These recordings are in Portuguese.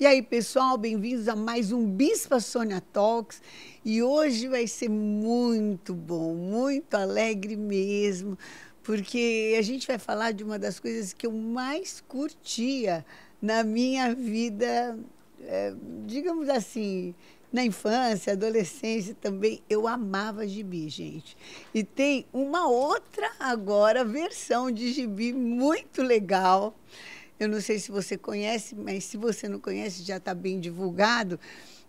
E aí, pessoal, bem-vindos a mais um Bispa Sônia Talks. E hoje vai ser muito bom, muito alegre mesmo, porque a gente vai falar de uma das coisas que eu mais curtia na minha vida, é, digamos assim, na infância, adolescência também, eu amava gibi, gente. E tem uma outra agora versão de gibi muito legal eu não sei se você conhece, mas se você não conhece, já está bem divulgado,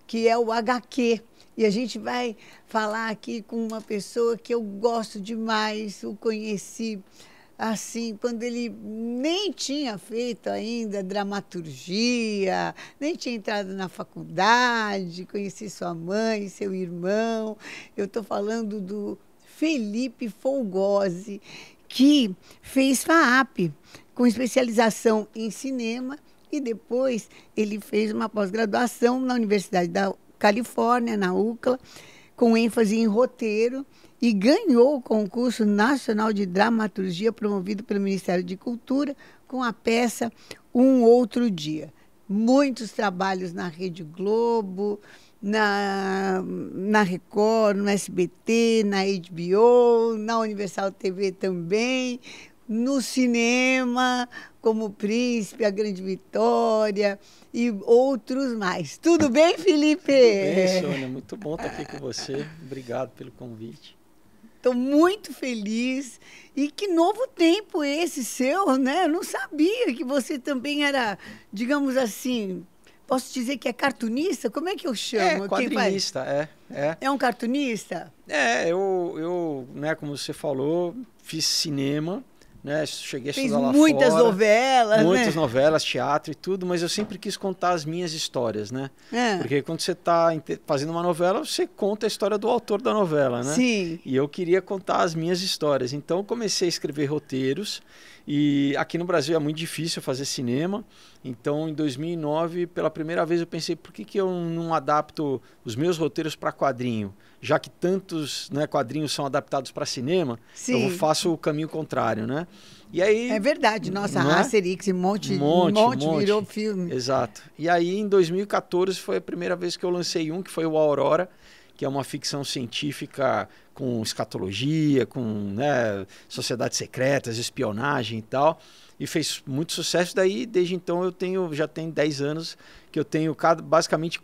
que é o HQ. E a gente vai falar aqui com uma pessoa que eu gosto demais, o conheci assim, quando ele nem tinha feito ainda dramaturgia, nem tinha entrado na faculdade, conheci sua mãe, seu irmão. Eu estou falando do Felipe Folgose, que fez FAAP, com especialização em cinema e depois ele fez uma pós-graduação na Universidade da Califórnia, na UCLA, com ênfase em roteiro e ganhou o concurso nacional de dramaturgia promovido pelo Ministério de Cultura com a peça Um Outro Dia. Muitos trabalhos na Rede Globo, na, na Record, no SBT, na HBO, na Universal TV também, no cinema, como Príncipe, A Grande Vitória e outros mais. Tudo bem, Felipe? Tudo bem, Sônia. Muito bom estar aqui com você. Obrigado pelo convite. Estou muito feliz. E que novo tempo esse seu, né? Eu não sabia que você também era, digamos assim, posso dizer que é cartunista? Como é que eu chamo? É, quadrinista, é, é. É um cartunista? É, eu, eu né, como você falou, fiz cinema né? Cheguei a Fez estudar lá muitas fora, novelas, muitas né? novelas, teatro e tudo, mas eu sempre quis contar as minhas histórias, né? É. Porque quando você está fazendo uma novela, você conta a história do autor da novela, né? Sim. E eu queria contar as minhas histórias, então comecei a escrever roteiros e aqui no Brasil é muito difícil fazer cinema, então em 2009 pela primeira vez eu pensei por que que eu não adapto os meus roteiros para quadrinho? já que tantos né, quadrinhos são adaptados para cinema, Sim. eu faço o caminho contrário, né? E aí, é verdade, nossa, é? Né? Asterix e monte, monte, monte, monte virou filme. Exato. E aí, em 2014, foi a primeira vez que eu lancei um, que foi o Aurora, que é uma ficção científica com escatologia, com né, sociedades secretas, espionagem e tal. E fez muito sucesso. Daí, desde então, eu tenho, já tem 10 anos que eu tenho basicamente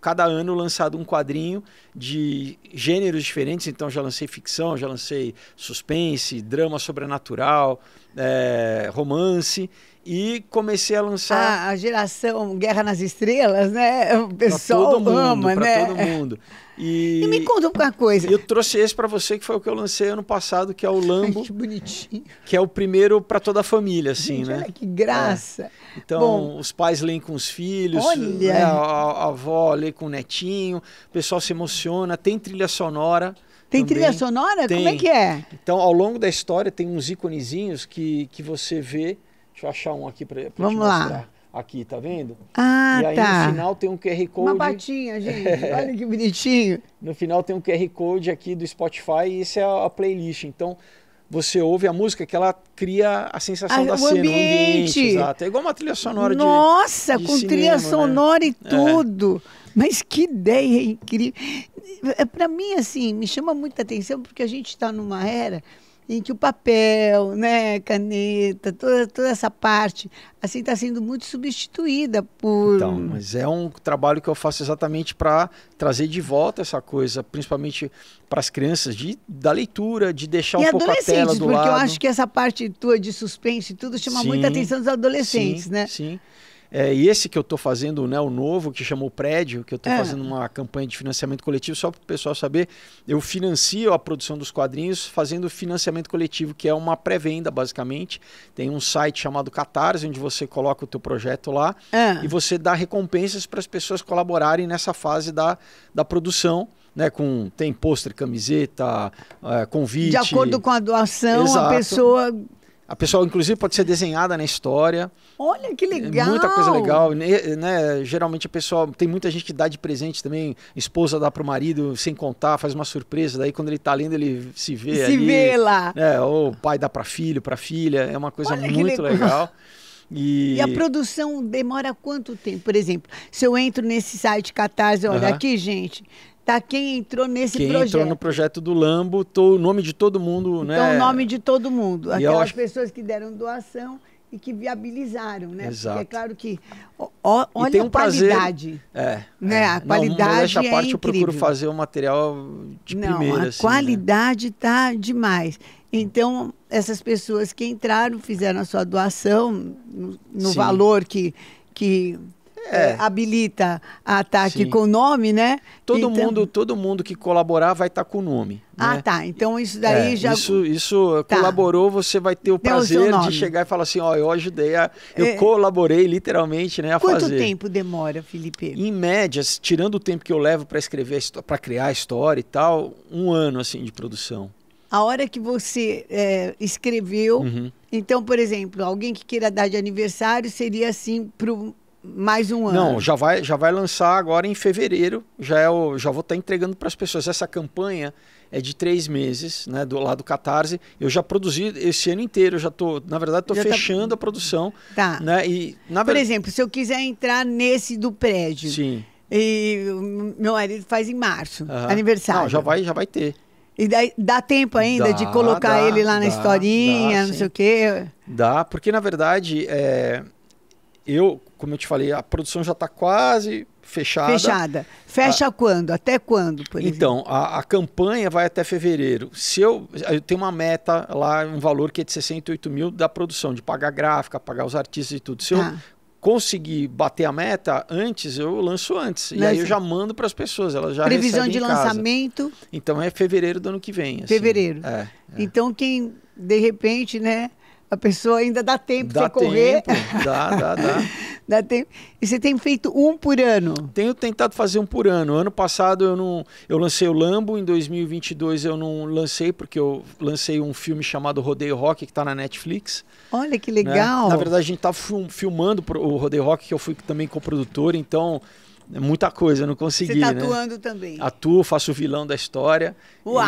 cada ano lançado um quadrinho de gêneros diferentes. Então já lancei ficção, já lancei suspense, drama sobrenatural, é, romance e comecei a lançar. Ah, a geração Guerra nas Estrelas, né? O pessoal todo mundo, ama, né? todo mundo. E... e me conta uma coisa. Eu trouxe esse para você que foi o que eu lancei ano passado, que é o Lambo. Ai, que bonitinho. Que é o primeiro para toda a família, assim, Gente, né? Olha que graça. É. Então, Bom, os pais leem com os filhos, né? a, a, avó lê com o netinho, o pessoal se emociona, tem trilha sonora. Tem também. trilha sonora? Tem. Como é que é? Então, ao longo da história, tem uns íconezinhos que, que você vê Deixa eu achar um aqui para Vamos lá. Aqui, tá vendo? Ah, e aí tá. no final tem um QR Code. Uma batinha, gente. É. Olha que bonitinho. No final tem um QR Code aqui do Spotify e isso é a, a playlist. Então, você ouve a música que ela cria a sensação a, ah, da o cena, ambiente. o ambiente. Exato. É igual uma trilha sonora Nossa, de Nossa, com cinema, trilha né? sonora né? e é. tudo. É. Mas que ideia incrível. É, para mim, assim, me chama muita atenção porque a gente está numa era em que o papel, né, caneta, toda, toda essa parte, assim, está sendo muito substituída por... Então, mas é um trabalho que eu faço exatamente para trazer de volta essa coisa, principalmente para as crianças, de, da leitura, de deixar e um pouco a tela do porque lado. porque eu acho que essa parte tua de suspense e tudo chama sim, muita atenção dos adolescentes, sim, né? sim. É, e esse que eu estou fazendo, né, o novo, que chamou Prédio, que eu estou é. fazendo uma campanha de financiamento coletivo, só para o pessoal saber, eu financio a produção dos quadrinhos fazendo financiamento coletivo, que é uma pré-venda, basicamente. Tem um site chamado Catarse, onde você coloca o teu projeto lá é. e você dá recompensas para as pessoas colaborarem nessa fase da, da produção. Né, com tem pôster, camiseta, é, convite. De acordo com a doação, Exato. a pessoa a pessoa, inclusive, pode ser desenhada na história. Olha que é legal! Muita coisa legal. Né? né geralmente a pessoa. Tem muita gente que dá de presente também. Esposa dá para o marido sem contar, faz uma surpresa. Daí quando ele está lendo, ele se vê. Se ali, vê lá. Né? Ou o pai dá para filho, para filha. É uma coisa Olha muito legal. legal. E... e... a produção demora quanto tempo? Por exemplo, se eu entro nesse site Catarse, olha uhum. aqui, gente, Tá, quem entrou nesse quem projeto. Quem entrou no projeto do Lambo, o nome de todo mundo, então, né? Então, o nome de todo mundo. E Aquelas acho... pessoas que deram doação e que viabilizaram, né? Exato. Porque é claro que ó, olha um a qualidade. Prazer, é, né? É. A qualidade não, é parte, incrível. eu procuro fazer o um material de não, primeira. A assim, né? qualidade né? tá demais. Então, essas pessoas que entraram, fizeram a sua doação no, no valor que, que é. Eh, habilita ataque tá aqui com nome, né? Todo então... mundo, todo mundo que colaborar vai estar tá com o nome. Ah, né? tá. Então isso daí é, já. Isso, isso eh, tá. colaborou, você vai ter o Deu prazer o de chegar e falar assim: ó, eu ajudei, a, eu é... colaborei literalmente, né? A Quanto fazer. tempo demora, Felipe? Em média, tirando o tempo que eu levo para escrever, para criar a história e tal, um ano assim de produção. A hora que você é, escreveu. Uhum. Então, por exemplo, alguém que queira dar de aniversário seria assim para mais um ano. Não, já vai, já vai lançar agora em fevereiro. Já, é o, já vou estar tá entregando para as pessoas. Essa campanha é de três meses, né? Do lado do Catarse. Eu já produzi esse ano inteiro. Já tô, na verdade, estou tá fechando tá... a produção. Tá. Né, e, na... Por exemplo, se eu quiser entrar nesse do prédio. Sim. E meu marido faz em março, uhum. aniversário. Não, já vai, já vai ter. E daí, dá tempo ainda dá, de colocar dá, ele lá na dá, historinha, não sim. sei o quê? Dá, porque na verdade é, eu, como eu te falei, a produção já está quase fechada. Fechada. Fecha ah. quando? Até quando, por Então, a, a, campanha vai até fevereiro. Se eu, eu tenho uma meta lá, um valor que é de 68 mil da produção, de pagar gráfica, pagar os artistas e tudo. Se eu tá. conseguir bater a meta antes, eu lanço antes. E aí eu já mando para as pessoas, elas já Previsão de lançamento. Casa. Então é fevereiro do ano que vem. Assim. Fevereiro. É, é. Então quem de repente, né, a pessoa ainda dá tempo de correr. Tempo. Dá, dá, dá. dá tempo. E você tem feito um por ano? Tenho tentado fazer um por ano. Ano passado eu não, eu lancei o Lambo, em 2022 eu não lancei porque eu lancei um filme chamado Rodeio Rock que está na Netflix. Olha que né? legal. Né? Na verdade a gente está filmando o Rodeio Rock que eu fui também co-produtor, então é muita coisa, não consegui. Você tá né? atuando né? também. Atuo, faço o vilão da história. Uau!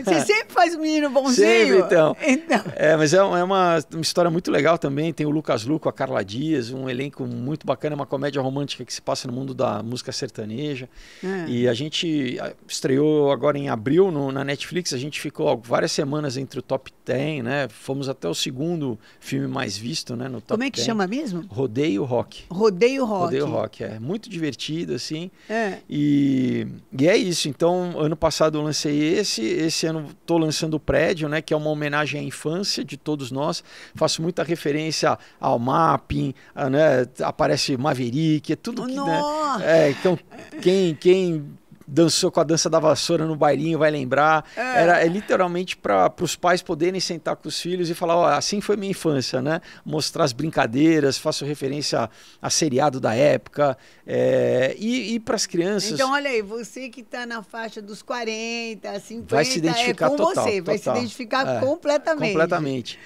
E... Você sempre faz o menino bonzinho. Sempre, então. então. É, mas é, é uma, uma história muito legal também. Tem o Lucas Luco, a Carla Dias, um elenco muito bacana, é uma comédia romântica que se passa no mundo da música sertaneja. É. E a gente estreou agora em abril no, na Netflix. A gente ficou várias semanas entre o top 10, né? Fomos até o segundo filme mais visto, né? No top Como é que 10. chama mesmo? Rodeio Rock. Rodeio Rock. Rodeio Rock, é. Muito divertido divertido, assim. É. E, e é isso. Então, ano passado eu lancei esse, esse ano estou lançando o prédio, né? Que é uma homenagem à infância de todos nós. Faço muita referência ao mapping, a, né? Aparece Maverick, é tudo que. Né? É, então, quem, quem dançou com a dança da vassoura no bailinho, vai lembrar. É. Era é literalmente para os pais poderem sentar com os filhos e falar: ó, assim foi minha infância, né? Mostrar as brincadeiras, faço referência a, a seriado da época. É, e, e para as crianças. Então, olha aí, você que está na faixa dos 40, 50, vai se é identificar é com total, você, total. vai se identificar é, completamente. Completamente.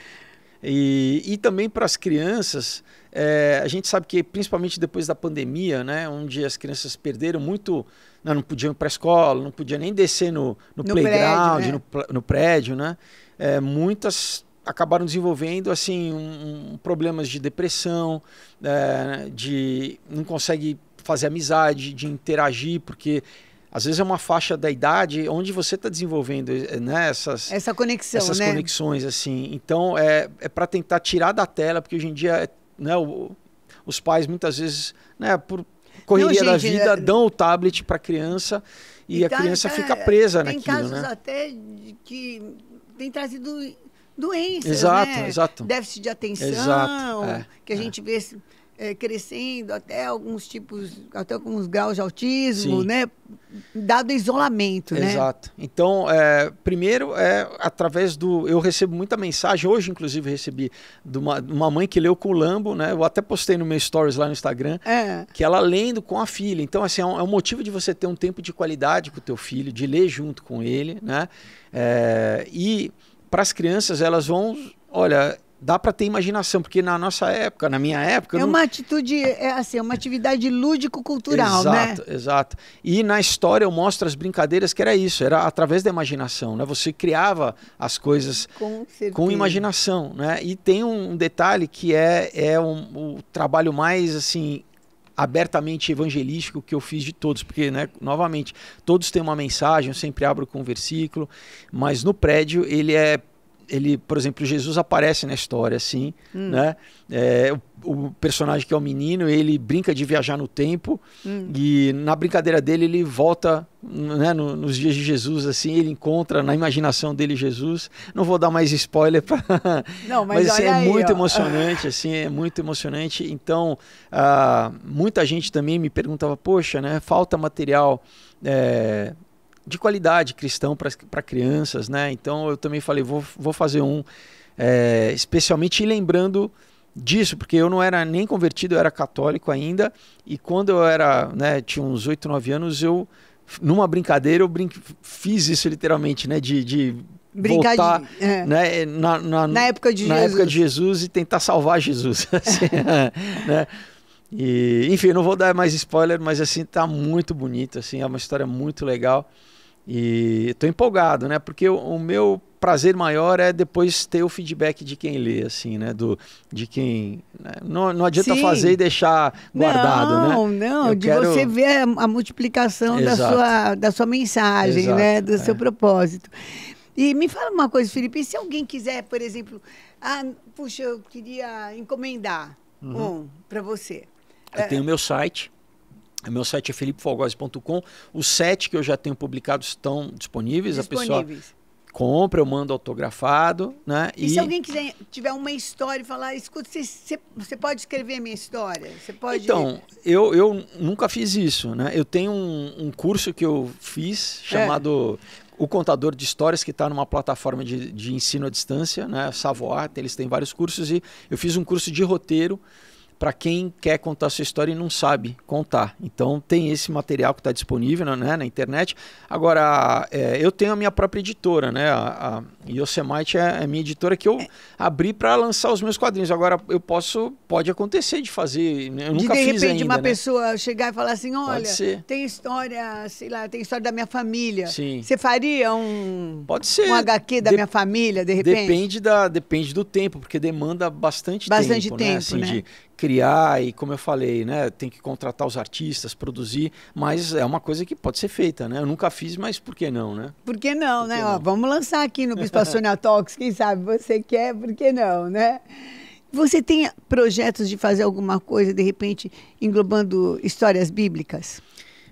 E, e também para as crianças, é, a gente sabe que principalmente depois da pandemia, né, onde as crianças perderam muito, não, né, não podiam ir para a escola, não podia nem descer no, no, no playground, prédio, né? no, no, prédio, né? É, muitas acabaram desenvolvendo assim um, um, problemas de depressão, é, de não consegue fazer amizade, de interagir, porque às vezes é uma faixa da idade onde você está desenvolvendo eh, né, essas, Essa conexão, essas né? conexões, assim. Então, é, é para tentar tirar da tela, porque hoje em dia né, o, os pais muitas vezes, né, por correria Não, gente, da vida, é, dão o tablet para a criança e, e a tá, criança tá, fica presa tem naquilo. Tem casos né? até que tem trazido doenças, exato, né? Exato. Déficit de atenção, exato, é, que a é. gente vê... Esse, é, crescendo até alguns tipos, até alguns graus de autismo, Sim. né? Dado isolamento, Exato. né? Exato. Então, é, primeiro é através do. Eu recebo muita mensagem, hoje, inclusive, recebi de uma, uma mãe que leu com o Lambo, né? Eu até postei no meu stories lá no Instagram, é. que ela lendo com a filha. Então, assim, é um, é um, motivo de você ter um tempo de qualidade com o teu filho, de ler junto com ele, né? É, e para as crianças, elas vão. Olha, dá para ter imaginação, porque na nossa época, na minha época... É não... uma atitude, é assim, é uma atividade lúdico-cultural, né? Exato, exato. E na história eu mostro as brincadeiras que era isso, era através da imaginação, né? Você criava as coisas com, com imaginação, né? E tem um detalhe que é, é um, o trabalho mais, assim, abertamente evangelístico que eu fiz de todos, porque, né, novamente, todos têm uma mensagem, eu sempre abro com um versículo, mas no prédio ele é ele, por exemplo, Jesus aparece na história, assim, hum. né? É, o, o, personagem que é o menino, ele brinca de viajar no tempo hum. e na brincadeira dele ele volta, né, no, nos dias de Jesus, assim, ele encontra na imaginação dele Jesus. Não vou dar mais spoiler, pra... Não, mas, mas assim, é aí, muito ó. emocionante, assim, é muito emocionante. Então, ah, muita gente também me perguntava, poxa, né? Falta material. É, de qualidade cristão para crianças, né? Então eu também falei, vou, vou fazer um, é, especialmente lembrando disso, porque eu não era nem convertido, eu era católico ainda, e quando eu era, né, tinha uns 8, 9 anos, eu, numa brincadeira, eu brinque, fiz isso literalmente, né, de, de Brincar voltar, de, é. né, na, na, na, época de na Jesus. época de Jesus e tentar salvar Jesus, assim, né? E, enfim, não vou dar mais spoiler, mas assim tá muito bonito, assim, é uma história muito legal. E estou empolgado, né? Porque o, o, meu prazer maior é depois ter o feedback de quem lê, assim, né? Do, de quem. Né? Não, não adianta Sim. fazer e deixar guardado, não, né? Não, não. De quero... você ver a multiplicação da sua, da sua mensagem, Exato, né? Do é. seu propósito. E me fala uma coisa, Felipe, e se alguém quiser, por exemplo, ah, puxa, eu queria encomendar uhum. um para você. Eu é. tenho meu site, meu site é felipefogose.com. Os sete que eu já tenho publicados estão disponíveis. disponíveis. A pessoa compra, eu mando autografado, né? E, e, se alguém quiser, tiver uma história e falar, escuta, você, você pode escrever minha história? Você pode... Então, eu, eu nunca fiz isso, né? Eu tenho um, um curso que eu fiz é. chamado... É. O Contador de Histórias, que está numa plataforma de, de ensino à distância, né? Savoarte, eles têm vários cursos, e eu fiz um curso de roteiro para quem quer contar sua história e não sabe contar. Então tem esse material que está disponível né, na internet. Agora, é, eu tenho a minha própria editora, né? A, a Yosemite é a é minha editora que eu é. abri para lançar os meus quadrinhos. Agora eu posso, pode acontecer de fazer. Né, eu de, nunca de repente ainda, uma né? pessoa chegar e falar assim, olha, tem história, sei lá, tem história da minha família. Sim. Você faria um, pode ser. um HQ da de, minha família, de repente? Depende, da, depende do tempo, porque demanda bastante, bastante tempo. Bastante né, assim, tempo, né? Assim, né? De, criar e, como eu falei, né, tem que contratar os artistas, produzir, mas é uma coisa que pode ser feita, né? Eu nunca fiz, mas por que não, né? Por que não, por né? que né? Não? Ó, vamos lançar aqui no Bispassônia Talks, quem sabe você quer, por que não, né? Você tem projetos de fazer alguma coisa, de repente, englobando histórias bíblicas?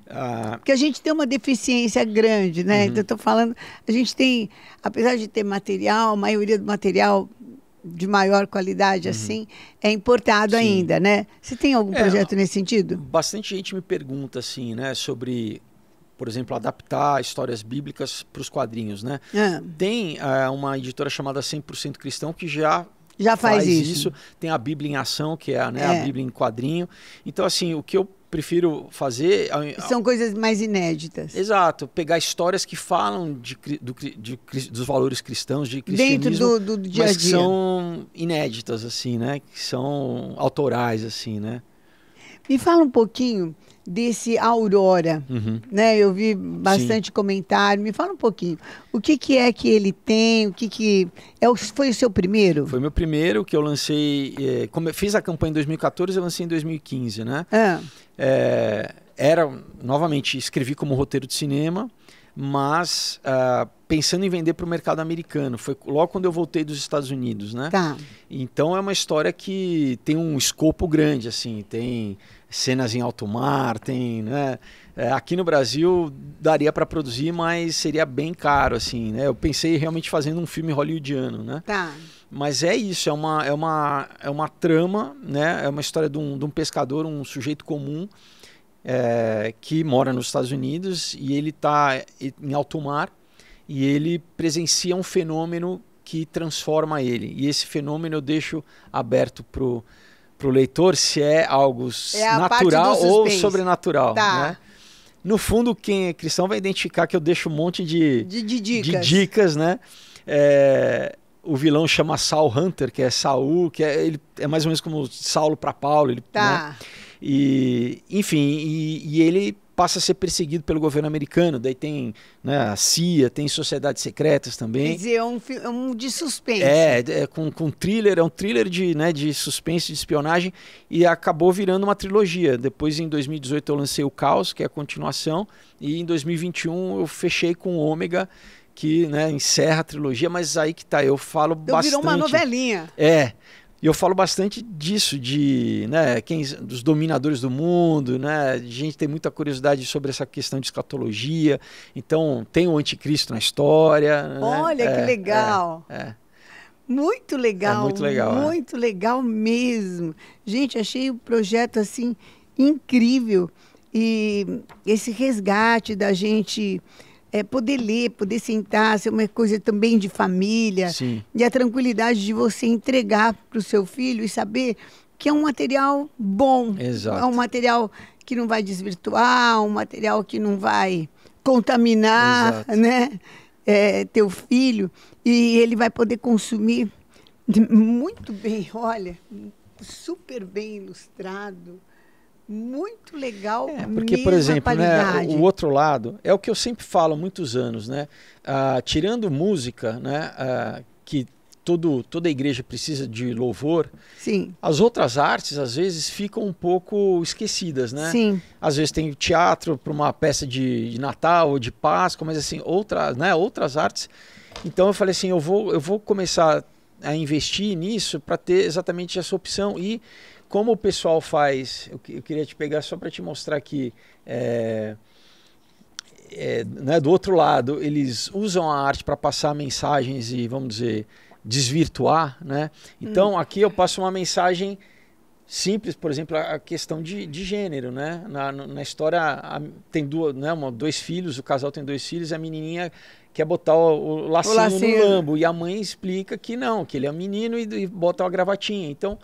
Ah. Porque a gente tem uma deficiência grande, né? Uhum. Então, estou falando, a gente tem, apesar de ter material, a maioria do material de maior qualidade uhum. assim é importado Sim. ainda, né? Você tem algum é, projeto nesse sentido? Bastante gente me pergunta assim, né, sobre por exemplo, adaptar histórias bíblicas para os quadrinhos, né? É. Tem uh, uma editora chamada 100% Cristão que já já faz, faz isso. isso. Tem a Bíblia em ação, que é, né, é a Bíblia em quadrinho. Então, assim, o que eu prefiro fazer. São coisas mais inéditas. Exato. Pegar histórias que falam de, do, de, dos valores cristãos, de cristianismo. Dentro do, do dia a dia. Mas que são inéditas, assim, né? Que são autorais, assim, né? Me fala um pouquinho desse Aurora, uhum. né? Eu vi bastante Sim. comentário. Me fala um pouquinho. O que, que é que ele tem? O que que é? O, foi o seu primeiro? Foi meu primeiro que eu lancei. É, eh, como eu fiz a campanha em 2014, eu lancei em 2015, né? É, era novamente escrevi como roteiro de cinema mas uh, pensando em vender para o mercado americano. Foi logo quando eu voltei dos Estados Unidos, né? Tá. Então é uma história que tem um escopo grande, assim, tem cenas em alto mar, tem, né? É, aqui no Brasil daria para produzir, mas seria bem caro, assim, né? Eu pensei realmente fazendo um filme hollywoodiano, né? Tá. Mas é isso, é uma, é uma, é uma trama, né? É uma história de um, de um pescador, um sujeito comum é, que mora nos Estados Unidos e ele está em alto mar e ele presencia um fenômeno que transforma ele. E esse fenômeno eu deixo aberto para o leitor se é algo é natural ou sobrenatural. Tá. Né? No fundo, quem é cristão vai identificar que eu deixo um monte de, de, de, dicas. de dicas. né? É, o vilão chama Saul Hunter, que é Saul, que é, ele, é mais ou menos como Saulo para Paulo. Ele, tá. Né? E, enfim, e, e ele passa a ser perseguido pelo governo americano. Daí tem né, a CIA, tem sociedades secretas também. Quer dizer, é um, é um de suspense. É, é com, com thriller, é um thriller de, né, de suspense, de espionagem, e acabou virando uma trilogia. Depois, em 2018, eu lancei O Caos, que é a continuação, e em 2021 eu fechei com Ômega, que né, encerra a trilogia, mas aí que tá, eu falo então, bastante. Virou uma novelinha. É, e eu falo bastante disso, de né, quem, dos dominadores do mundo, né? A gente tem muita curiosidade sobre essa questão de escatologia. Então, tem o anticristo na história. Né? Olha né? que é, legal! É, é. Muito é legal, muito legal, é. muito legal mesmo. Gente, achei o projeto assim incrível e esse resgate da gente é, poder ler, poder sentar, ser uma coisa também de família. Sim. E a tranquilidade de você entregar para o seu filho e saber que é um material bom. Exato. É um material que não vai desvirtuar, um material que não vai contaminar, Exato. né? É, teu filho e ele vai poder consumir muito bem, olha, super bem ilustrado muito legal. É, porque, por exemplo, né, o outro lado é o que eu sempre falo há muitos anos, né? Ah, tirando música, né? Ah, que todo, toda igreja precisa de louvor. Sim. As outras artes, às vezes, ficam um pouco esquecidas, né? Sim. Às vezes tem teatro para uma peça de, de, Natal ou de Páscoa, mas assim, outras, né? Outras artes. Então eu falei assim, eu vou, eu vou começar a investir nisso para ter exatamente essa opção e como o pessoal faz, eu, eu queria te pegar só para te mostrar que é, é, né, do outro lado, eles usam a arte para passar mensagens e, vamos dizer, desvirtuar, né? Então, uhum. aqui eu passo uma mensagem simples, por exemplo, a questão de, de gênero, né? Na, na história a, tem duas, né, uma, dois filhos, o casal tem dois filhos, a menininha quer botar o, o, lacinho, o lacinho, no lambo e a mãe explica que não, que ele é um menino e, e bota uma gravatinha. Então,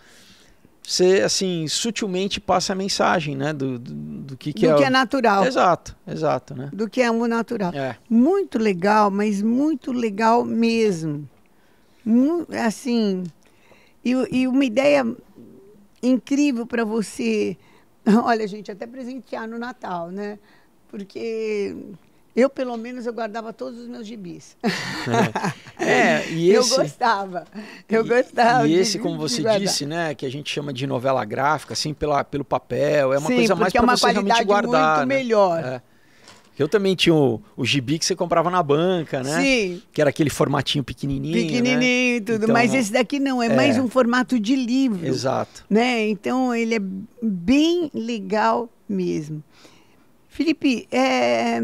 você assim sutilmente passa a mensagem, né, do, do, do que, que do é que é natural. Exato, exato, né? Do que é o natural. É. Muito legal, mas muito legal mesmo. Assim, e, e uma ideia incrível para você. Olha, gente, até presentear no Natal, né? Porque eu, pelo menos, eu guardava todos os meus gibis. É, e esse, eu gostava. Eu e, gostava. E esse, de, como você disse, né, que a gente chama de novela gráfica, assim, pela, pelo papel, é uma Sim, coisa mais para é você realmente guardar. Muito né? melhor. É. Eu também tinha o, o gibi que você comprava na banca, né? Sim. Que era aquele formatinho pequenininho. Né? Pequenininho e né? tudo. Então, mas esse daqui não, é, é, mais um formato de livro. Exato. Né? Então ele é bem legal mesmo. Felipe, é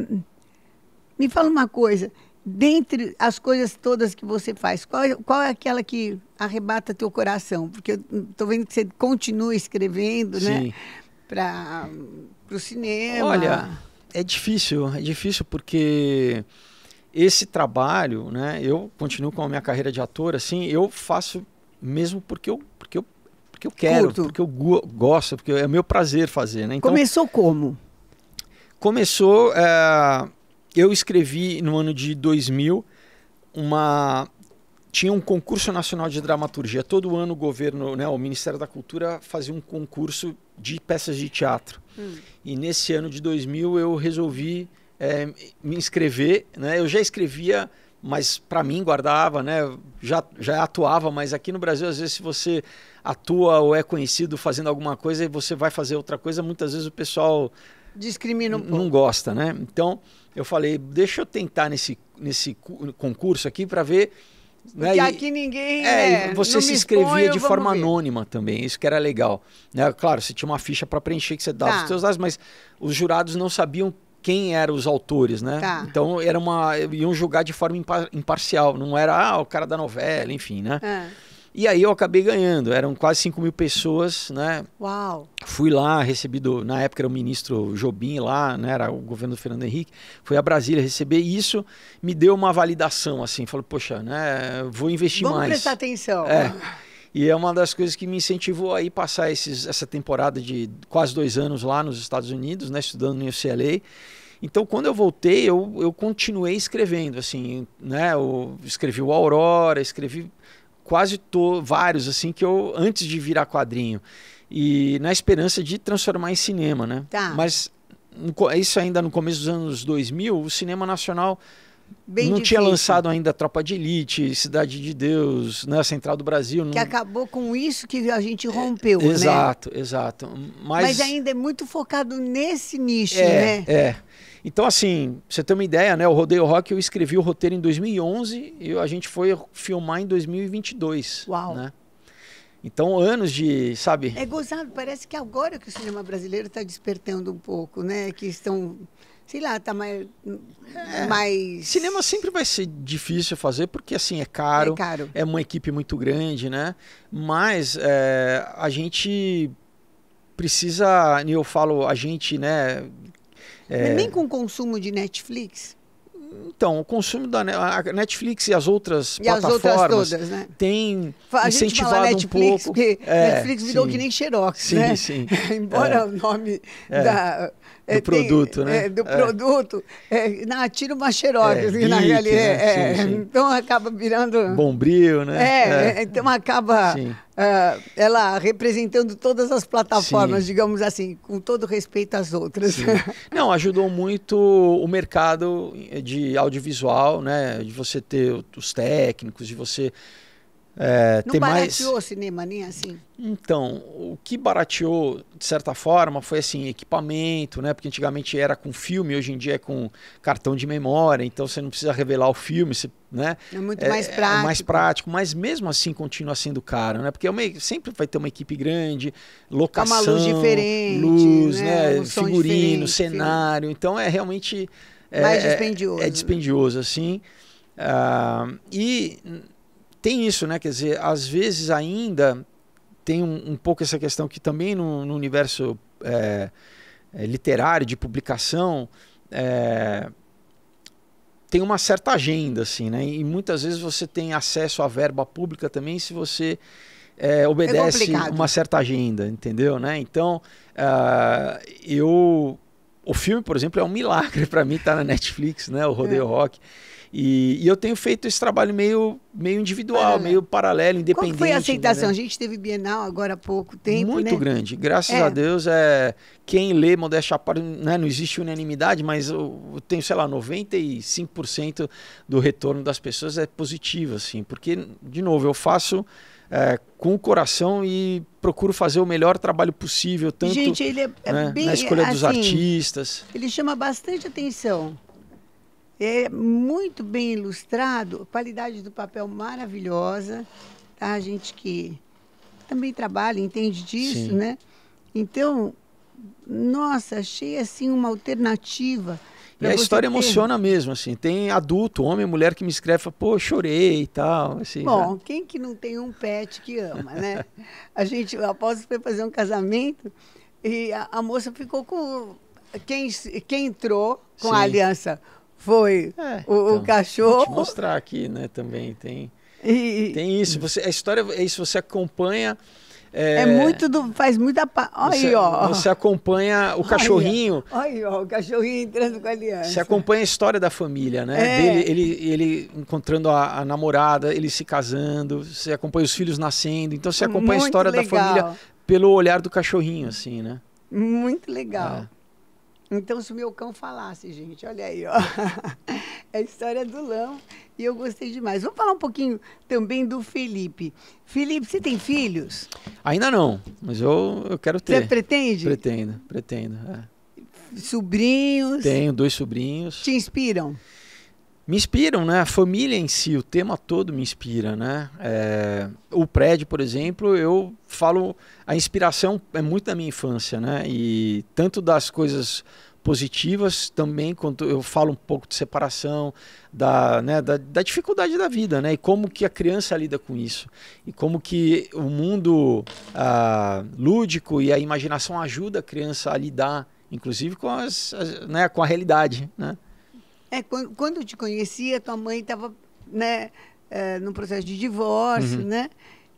me fala uma coisa, dentre as coisas todas que você faz, qual, é, qual é aquela que arrebata teu coração? Porque eu estou vendo que você continua escrevendo, né? Sim. né? Para o cinema. Olha, é difícil, é difícil porque esse trabalho, né? Eu continuo com a minha carreira de ator, assim, eu faço mesmo porque eu, porque eu, porque eu quero, Curto. porque eu gosto, porque é meu prazer fazer, né? Então, Começou como? Começou... É eu escrevi no ano de 2000 uma tinha um concurso nacional de dramaturgia. Todo ano o governo, né, o Ministério da Cultura fazia um concurso de peças de teatro. Hum. E nesse ano de 2000 eu resolvi é, me inscrever, né? Eu já escrevia, mas para mim guardava, né? Já já atuava, mas aqui no Brasil às vezes se você atua ou é conhecido fazendo alguma coisa e você vai fazer outra coisa, muitas vezes o pessoal discrimina um pouco. Não gosta, né? Então, eu falei, deixa eu tentar nesse, nesse concurso aqui para ver. Né? aqui ninguém. É, né? você se inscrevia de forma ver. anônima também, isso que era legal. Né? Claro, você tinha uma ficha para preencher que você dava tá. os seus dados, mas os jurados não sabiam quem eram os autores, né? Tá. Então era uma. iam julgar de forma impar, imparcial, não era ah, o cara da novela, enfim, né? É. E aí eu acabei ganhando, eram quase 5 mil pessoas, né? Uau! Fui lá, recebido, na época era o ministro Jobim lá, né? Era o governo do Fernando Henrique. Fui a Brasília receber e isso me deu uma validação, assim. Falei, poxa, né? Vou investir Vamos mais. Vamos prestar atenção. É. E é uma das coisas que me incentivou aí passar esses, essa temporada de quase dois anos lá nos Estados Unidos, né? Estudando no UCLA. Então, quando eu voltei, eu, eu continuei escrevendo, assim, né? Eu escrevi o Aurora, escrevi quase to, vários, assim, que eu, antes de virar quadrinho. E na esperança de transformar em cinema, né? Tá. Mas isso ainda no começo dos anos 2000, o cinema nacional Bem não difícil. tinha lançado ainda Tropa de Elite, Cidade de Deus, né, Central do Brasil. Que não... acabou com isso que a gente rompeu, é, exato, né? Exato, exato. Mas... Mas... ainda é muito focado nesse nicho, é, né? É. Então, assim, você tem uma ideia, né? O Rodeio Rock, eu escrevi o roteiro em 2011 e a gente foi filmar em 2022. Uau! Né? Então, anos de, sabe... É gozado, parece que agora que o cinema brasileiro está despertando um pouco, né? Que estão, sei lá, está mais, é. mais... Cinema sempre vai ser difícil fazer, porque, assim, é caro. É caro. É uma equipe muito grande, né? Mas é, a gente precisa, e eu falo a gente, né? É... Nem com o consumo de Netflix? Então, o consumo da Netflix e as outras e plataformas as outras todas, né? tem a incentivado gente fala Netflix, um pouco. Porque é, Netflix virou sim. que nem Xerox, sim, né? Sim, Embora é, o nome é. da do é, produto, né? É, do é. produto. É, na, tira uma xerox, é, assim, na realidade. Né? É, sim, sim. Então acaba virando. Bombril, né? É, então acaba. Uh, ela representando todas as plataformas, sim. digamos assim, com todo respeito às outras. Não, ajudou muito o mercado de audiovisual, né? De você ter os técnicos, de você é, não tem barateou mais... o cinema, nem assim? Então, o que barateou, de certa forma, foi assim, equipamento, né? Porque antigamente era com filme, hoje em dia é com cartão de memória, então você não precisa revelar o filme, você, né? É muito é, mais é prático. É mais prático, mas mesmo assim continua sendo caro, né? Porque é uma, sempre vai ter uma equipe grande, locação, é uma luz diferente, luz, né? né? Figurino, cenário, então é realmente... mais dispendioso. É né? dispendioso, assim. Uh, e tem isso, né? Quer dizer, às vezes ainda tem um, um pouco essa questão que também no, no universo é, é, literário, de publicação, é, tem uma certa agenda, assim, né? E muitas vezes você tem acesso à verba pública também se você é, é obedece uma certa agenda, entendeu? Né? Então, uh, eu o filme, por exemplo, é um milagre para mim estar tá na Netflix, né? O Rodeio é. Rock. E, e, eu tenho feito esse trabalho meio, meio individual, paralelo. meio paralelo, independente. Como foi a aceitação? Né? A gente teve Bienal agora há pouco tempo. Né? Muito né? grande. Graças é. a Deus, é, quem lê Modéstia à parte, né, não existe unanimidade, mas eu, eu tenho, sei lá, 95% do retorno das pessoas é positivo, assim. Porque, de novo, eu faço é, com o coração e procuro fazer o melhor trabalho possível, tanto Gente, ele é, é né, bem, na escolha dos assim, artistas. Ele chama bastante atenção. É muito bem ilustrado, qualidade do papel maravilhosa. Tá? A gente que também trabalha, entende disso, Sim. né? Então, nossa, achei assim uma alternativa não, e a história emociona mesmo, assim. Tem adulto, homem e mulher que me escreve, fala, pô, chorei e tal. Assim, Bom, quem que não tem um pet que ama, né? a gente, após foi fazer um casamento e a, a, moça ficou com... Quem, quem entrou com Sim. a aliança foi é, o, então, o, cachorro. Vou te mostrar aqui, né, também tem... E... Tem isso, você, a história é isso, você acompanha é, é muito do, faz muita parte. Aí, ó. Você acompanha o cachorrinho. Aí, ó, o cachorrinho entrando com a aliança. Você acompanha a história da família, né? É. Dele, ele, ele encontrando a, a, namorada, ele se casando, você acompanha os filhos nascendo. Então você acompanha muito a história legal. da família pelo olhar do cachorrinho, assim, né? Muito legal. É. Então, se o meu cão falasse, gente, olha aí, ó. é a história do Lão e eu gostei demais. Vamos falar um pouquinho também do Felipe. Felipe, você tem filhos? Ainda não, mas eu, eu quero ter. Você pretende? Pretendo, pretendo. É. Sobrinhos? Tenho dois sobrinhos. Te inspiram? me inspiram, né? A família em si, o tema todo me inspira, né? É, o prédio, por exemplo, eu falo a inspiração é muito da minha infância, né? E tanto das coisas positivas também quando eu falo um pouco de separação da, né, da, da dificuldade da vida né e como que a criança lida com isso e como que o mundo ah, lúdico e a imaginação ajuda a criança a lidar inclusive com as, as né, com a realidade né é, quando, eu te conhecia, tua mãe estava né, é, no processo de divórcio, uhum. né?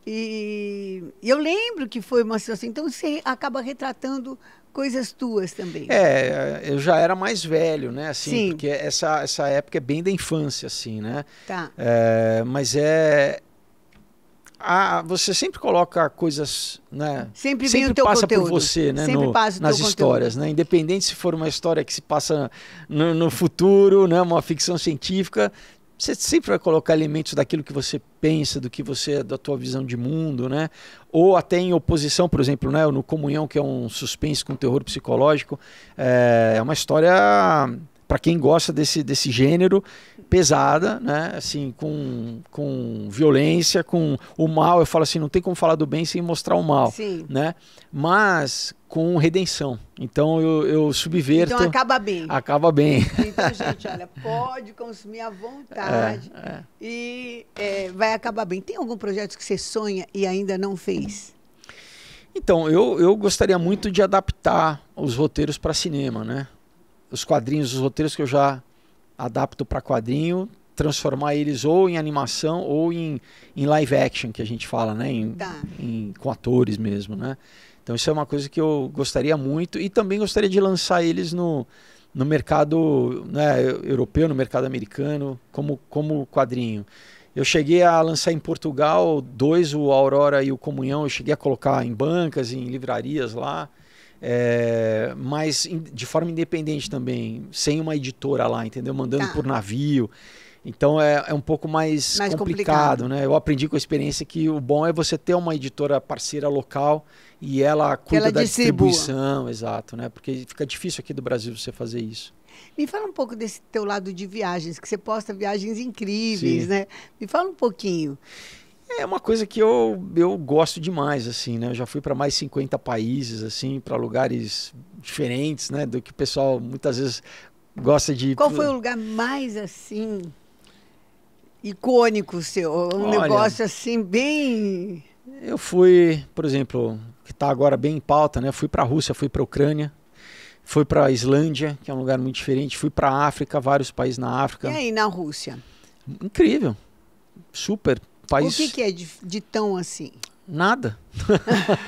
E, e eu lembro que foi uma situação. Então você acaba retratando coisas tuas também. É, eu já era mais velho, né? Assim, Sim. porque essa, essa época é bem da infância, assim, né? Tá. É, mas é, a, você sempre coloca coisas, né? Sempre, vem sempre o teu passa conteúdo. por você, né? Sempre no, passa nas histórias, conteúdo. né? Independente se for uma história que se passa no, no futuro, né? Uma ficção científica, você sempre vai colocar elementos daquilo que você pensa, do que você, da tua visão de mundo, né? Ou até em oposição, por exemplo, né? No Comunhão, que é um suspense com terror psicológico, é, é uma história para quem gosta desse, desse gênero pesada, né? Assim, com, com violência, com o mal. Eu falo assim, não tem como falar do bem sem mostrar o mal, Sim. né? Mas com redenção. Então eu, eu subverto. Então acaba bem. Acaba bem. Então, gente, olha, pode consumir à vontade é, é. e é, vai acabar bem. Tem algum projeto que você sonha e ainda não fez? Então, eu, eu gostaria muito de adaptar os roteiros para cinema, né? Os quadrinhos, os roteiros que eu já adapto para quadrinho, transformar eles ou em animação ou em, em live action, que a gente fala, né? Em, tá. em, com atores mesmo, né? Então isso é uma coisa que eu gostaria muito e também gostaria de lançar eles no, no mercado né, europeu, no mercado americano, como, como quadrinho. Eu cheguei a lançar em Portugal dois, o Aurora e o Comunhão, eu cheguei a colocar em bancas, em livrarias lá. É, mas de forma independente também, sem uma editora lá, entendeu? Mandando tá. por navio. Então é, é um pouco mais, mais complicado, complicado, né? Eu aprendi com a experiência que o bom é você ter uma editora parceira local e ela cuida ela da distribua. distribuição, exato, né? Porque fica difícil aqui do Brasil você fazer isso. Me fala um pouco desse teu lado de viagens, que você posta viagens incríveis, Sim. né? Me fala um pouquinho. É uma coisa que eu, eu gosto demais, assim, né? Eu já fui para mais 50 países, assim, para lugares diferentes, né? Do que o pessoal muitas vezes gosta de. Qual foi o lugar mais assim icônico seu? Um Olha, negócio assim bem. Eu fui, por exemplo, que está agora bem em pauta, né? Fui para a Rússia, fui para a Ucrânia, fui para a Islândia, que é um lugar muito diferente, fui para a África, vários países na África. E aí na Rússia? Incrível, super país. O que, que é de, de tão assim? Nada.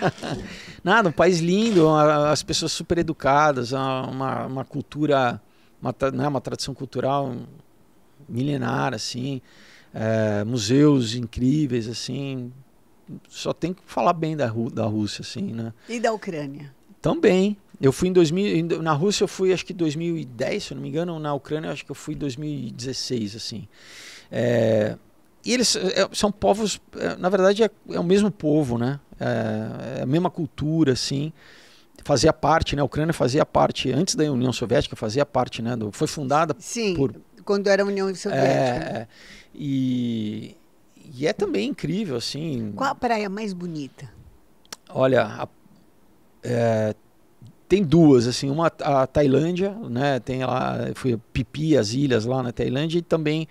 Nada, um país lindo, uma, as pessoas super educadas, uma, uma cultura, uma, né, uma tradição cultural milenar, assim, é, museus incríveis, assim. Só tem que falar bem da, Rú da Rússia, assim, né? E da Ucrânia? Também. Eu fui em 2000, na Rússia eu fui acho que 2010, se eu não me engano, na Ucrânia eu acho que eu fui em 2016, assim. É, e eles é, é, são povos, é, na verdade é, é o mesmo povo, né? É, é, a mesma cultura, assim. Fazia parte, né? A Ucrânia fazia parte, antes da União Soviética, fazia parte, né? Do, foi fundada Sim, por... quando era a União Soviética. É, e, e é também incrível, assim... Qual a praia mais bonita? Olha, a, é, tem duas, assim, uma a Tailândia, né? Tem lá, foi Pipi, as ilhas lá na Tailândia e também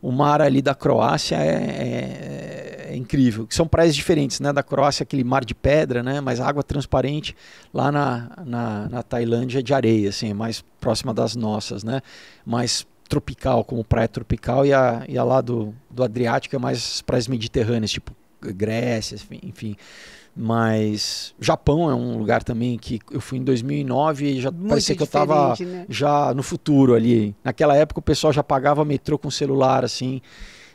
o mar ali da Croácia é, é, é incrível. São praias diferentes, né? Da Croácia, aquele mar de pedra, né? Mas água transparente. Lá na, na, na Tailândia, de areia, assim, é mais próxima das nossas, né? Mais tropical, como praia tropical. E a, e a lá do, do Adriático é mais praias mediterrâneas, tipo Grécia, enfim. Mas Japão é um lugar também que eu fui em 2009 e já Muito parecia que eu estava né? já no futuro ali. Naquela época o pessoal já pagava metrô com celular, assim,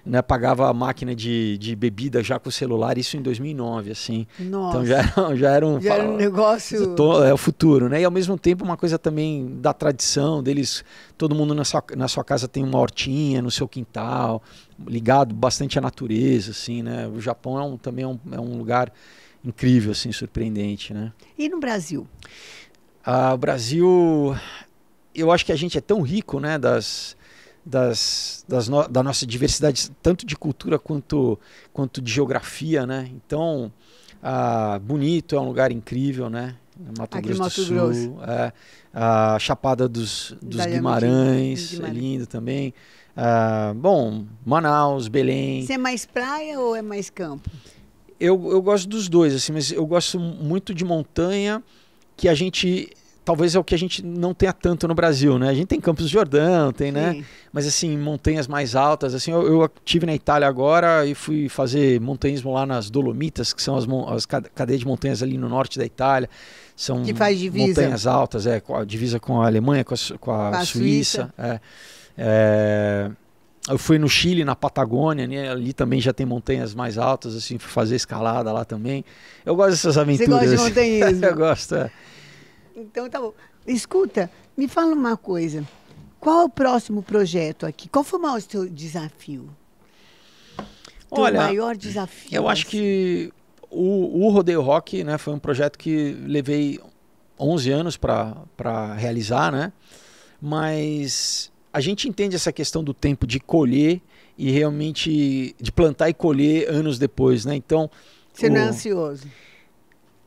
né? Pagava a máquina de, de bebida já com celular, isso em 2009, assim. Nossa. Então já era, já era um... Já era um negócio... Tô, é o futuro, né? E ao mesmo tempo uma coisa também da tradição deles, todo mundo na sua, na sua casa tem uma hortinha no seu quintal, ligado bastante à natureza, assim, né? O Japão é um, também é um, é um lugar incrível, assim, surpreendente, né? E no Brasil? Ah, o Brasil, eu acho que a gente é tão rico, né, das, das, das no, da nossa diversidade, tanto de cultura quanto, quanto de geografia, né? Então, ah, bonito, é um lugar incrível, né? Mato Aqui Grosso Mato do Sul, Grosso. É, a Chapada dos, dos é Guimarães, é Guimarães, é lindo também. Ah, bom, Manaus, Belém. Você é mais praia ou é mais campo? eu, eu gosto dos dois, assim, mas eu gosto muito de montanha, que a gente. Talvez é o que a gente não tenha tanto no Brasil, né? A gente tem Campos do Jordão, tem, né? Sim. né? Mas assim, montanhas mais altas, assim, eu, eu tive na Itália agora e fui fazer montanhismo lá nas Dolomitas, que são as, as cadeias de montanhas ali no norte da Itália. São que faz divisa. montanhas altas, é, divisa com a Alemanha, com a, com a, com a Suíça. Suíça. É. É, eu fui no Chile, na Patagônia, né? ali também já tem montanhas mais altas, assim, fui fazer escalada lá também. Eu gosto dessas aventuras. Você gosta de montanhismo? Eu gosto, é. Então tá bom. Escuta, me fala uma coisa. Qual é o próximo projeto aqui? Qual foi o maior seu desafio? Olha, o maior desafio? Eu acho assim. que o, o Rodeio Rock né, foi um projeto que levei 11 anos para realizar, né? Mas a gente entende essa questão do tempo de colher e realmente de plantar e colher anos depois, né? Então. Você o... não é ansioso?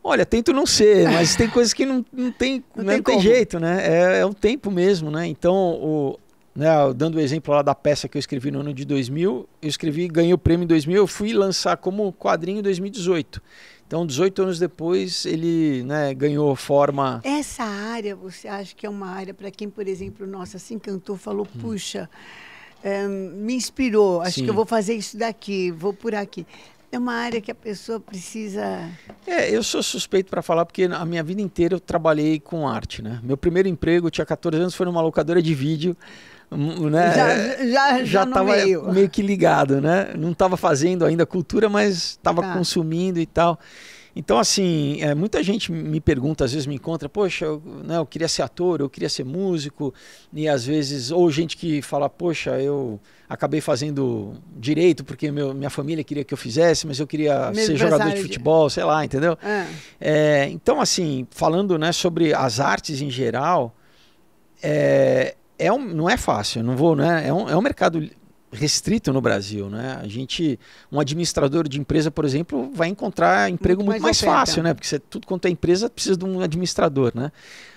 Olha, tento não ser, mas tem coisas que não, não tem, não, né? tem, não tem jeito, né? É, é o tempo mesmo, né? Então, o, né, dando o exemplo lá da peça que eu escrevi no ano de 2000, eu escrevi, ganhei o prêmio em 2000, eu fui lançar como quadrinho em 2018. Então, 18 anos depois, ele né, ganhou forma. Essa área, você acha que é uma área para quem, por exemplo, nossa, se assim, encantou, falou, hum. puxa, é, me inspirou, acho Sim. que eu vou fazer isso daqui, vou por aqui. É uma área que a pessoa precisa. É, eu sou suspeito para falar porque a minha vida inteira eu trabalhei com arte, né? Meu primeiro emprego, eu tinha 14 anos, foi numa locadora de vídeo né? É, já, já, já, já tava meio. meio. que ligado, né? Não estava fazendo ainda cultura, mas estava tá. consumindo e tal. Então, assim, é, muita gente me pergunta, às vezes me encontra, poxa, eu, né, eu queria ser ator, eu queria ser músico, e às vezes, ou gente que fala, poxa, eu acabei fazendo direito porque meu, minha família queria que eu fizesse, mas eu queria Mesmo ser jogador de futebol, sei lá, entendeu? É. É, então, assim, falando né, sobre as artes em geral, é, é um, não é fácil, não vou, né? É um, é um mercado restrito no Brasil, né? A gente, um administrador de empresa, por exemplo, vai encontrar emprego muito, muito mais, mais fácil, né? Porque você, tudo quanto é empresa precisa de um administrador, né?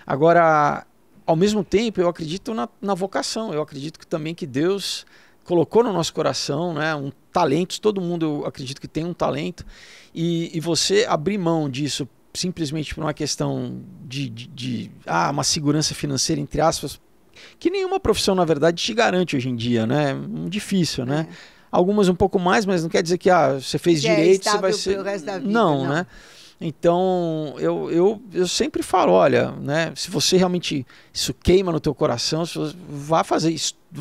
Agora, ao mesmo tempo, eu acredito na, na vocação. Eu acredito que também que Deus colocou no nosso coração, né? Um talento. Todo mundo, eu acredito que tem um talento. E, e você abrir mão disso simplesmente por uma questão de, de, de ah, uma segurança financeira entre aspas que nenhuma profissão, na verdade, te garante hoje em dia, né? Difícil, né? É. Algumas um pouco mais, mas não quer dizer que ah, você fez é direito, é você vai ser. Vida, não, não, né? Então, eu, eu, eu sempre falo, olha, né, se você realmente isso queima no teu coração, vá fazer,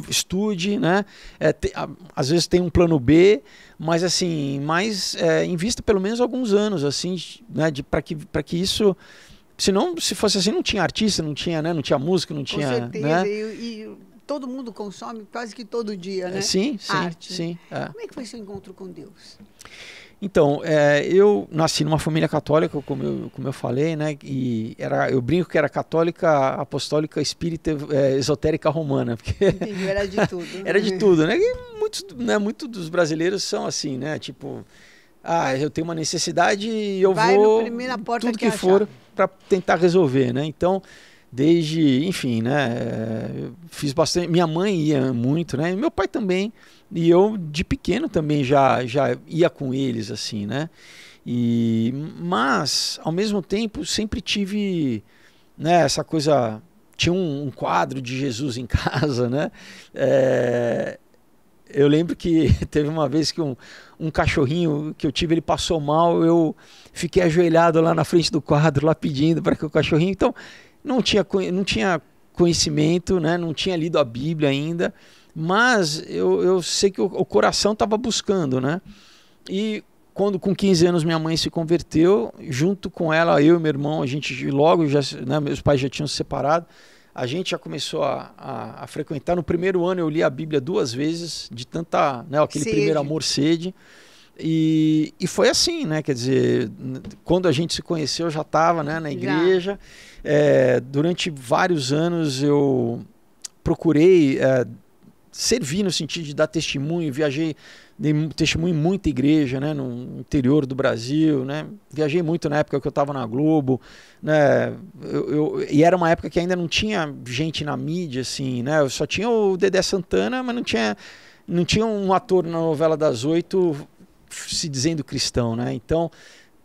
estude, né? É, te, a, às vezes tem um plano B, mas assim, mais é, invista pelo menos alguns anos, assim, né, para que, que isso Senão, se fosse assim, não tinha artista, não tinha, né? Não tinha música, não tinha. Com certeza. Né? E, e, todo mundo consome quase que todo dia, é, né? Sim, sim. Arte. Sim, é. Como é que foi seu encontro com Deus? Então, é, eu nasci numa família católica, como eu, como eu falei, né? E era, eu brinco que era católica, apostólica, espírita, é, esotérica romana. Porque Entendi, era de tudo. era de tudo, né? E muitos, né, muitos dos brasileiros são assim, né? Tipo, ah, eu tenho uma necessidade e eu Vai vou. No primeiro, porta tudo que, que for. Achar para tentar resolver, né? Então, desde, enfim, né? Eh, fiz bastante. Minha mãe ia muito, né? Meu pai também. E eu, de pequeno, também já, já ia com eles, assim, né? E, mas, ao mesmo tempo, sempre tive né, essa coisa. Tinha um, um quadro de Jesus em casa, né? É, eu lembro que teve uma vez que um, um cachorrinho que eu tive, ele passou mal, eu fiquei ajoelhado lá na frente do quadro, lá pedindo para que o cachorrinho. Então, não tinha, não tinha conhecimento, né? não tinha lido a Bíblia ainda, mas eu, eu sei que o, o coração estava buscando, né? E quando com 15 anos minha mãe se converteu, junto com ela, eu e meu irmão, a gente logo já, né, meus pais já tinham se separado a gente já começou a, a, a, frequentar. No primeiro ano eu li a Bíblia duas vezes, de tanta, né, aquele sede. primeiro amor sede. E, e foi assim, né? Quer dizer, quando a gente se conheceu, já estava né, na igreja. É, durante vários anos eu procurei é, servir no sentido de dar testemunho, viajei dei testemunho em muita igreja, né, no interior do Brasil, né, viajei muito na época que eu estava na Globo, né, eu, eu, e era uma época que ainda não tinha gente na mídia, assim, né, eu só tinha o Dedé Santana, mas não tinha, não tinha um ator na novela das oito se dizendo cristão, né, então